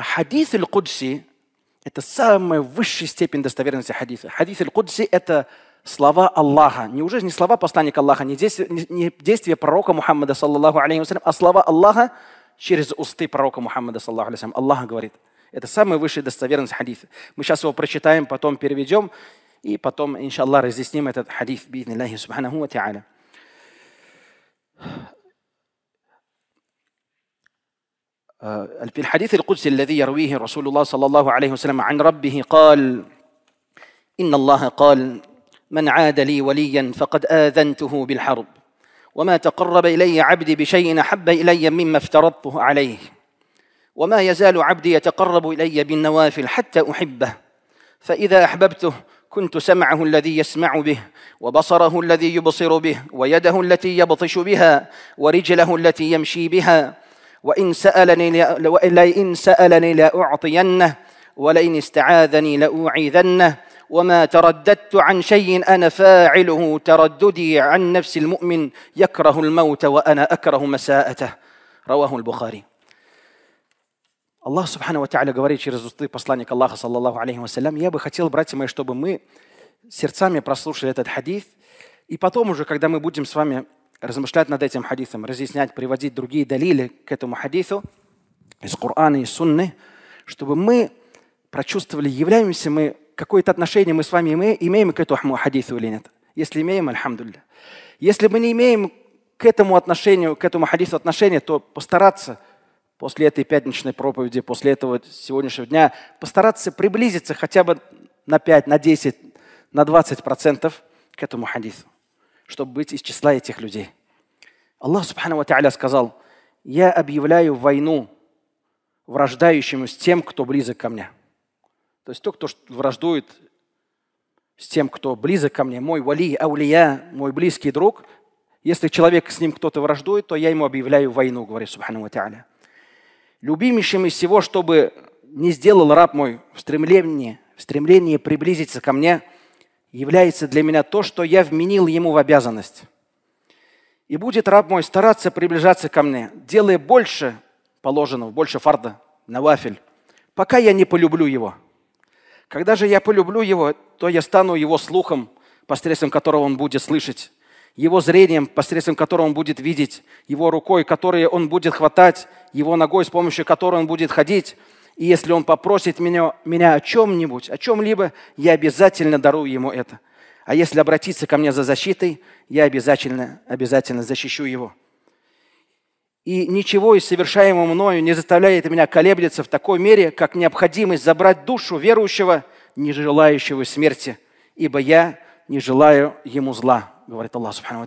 Хадисы аль-Кудси это самая высшая степень достоверности хадиса. Хадисы аль-Кудси это слова Аллаха. не уже не слова посланника Аллаха, не действия, не действия пророка Мухаммада, саллаллаху алейхи вассалям, а слова Аллаха через усты пророка Мухаммада, саллаллаху алейхи вассалям. Аллах говорит. Это самая высшая достоверность хадиса. Мы сейчас его прочитаем, потом переведем, и потом, иншаллах, разъясним этот хадис, бидниллахи субханаху ва та'аля. آه، في الحديث القدسي الذي يرويه رسول الله صلى الله عليه وسلم عن ربه قال إن الله قال من عاد لي وليا فقد آذنته بالحرب وما تقرب إلي عبدي بشيء أحب إلي مما افترضته عليه وما يزال عبدي يتقرب إلي بالنوافل حتى أحبه فإذا أحببته كنت سمعه الذي يسمع به وبصره الذي يبصر به ويده التي يبطش بها ورجله التي يمشي بها وإن سألني ولئن سألني لأعطينه ولئن استعاذني لأوعيذنه وما ترددت عن شيء أنا فاعله ترددي عن نفس المؤمن يكره الموت وأنا أكره مساءته رواه البخاري Аллах Субхану Ва Тааля говорит через усты посланника Аллаха, саллаллаху алейхи вассалям, «Я бы хотел, братья мои, чтобы мы сердцами прослушали этот хадис, и потом уже, когда мы будем с вами размышлять над этим хадисом, разъяснять, приводить другие далили к этому хадису из Корана и Сунны, чтобы мы прочувствовали, являемся мы, какое-то отношение мы с вами имеем к этому хадису или нет. Если имеем, альхамдулля. Если мы не имеем к этому отношению, к этому хадису отношения, то постараться после этой пятничной проповеди, после этого сегодняшнего дня, постараться приблизиться хотя бы на 5, на 10, на 20 процентов к этому хадису чтобы быть из числа этих людей. Аллах Субхану Ва сказал, «Я объявляю войну враждающему с тем, кто близок ко мне». То есть тот, кто враждует с тем, кто близок ко мне, мой вали, аулия, мой близкий друг, если человек с ним кто-то враждует, то я ему объявляю войну, говорит Субхану Ва Любимейшим из всего, чтобы не сделал раб мой в стремлении, в стремлении приблизиться ко мне – является для меня то, что я вменил ему в обязанность. И будет раб мой стараться приближаться ко мне, делая больше положенного, больше фарда на вафель, пока я не полюблю его. Когда же я полюблю его, то я стану его слухом, посредством которого он будет слышать, его зрением, посредством которого он будет видеть, его рукой, которой он будет хватать, его ногой, с помощью которой он будет ходить, и если он попросит меня, меня о чем-нибудь, о чем-либо, я обязательно дарую ему это. А если обратиться ко мне за защитой, я обязательно, обязательно защищу его. И ничего из совершаемого мною не заставляет меня колеблется в такой мере, как необходимость забрать душу верующего, не желающего смерти, ибо я не желаю ему зла, говорит Аллах Субхану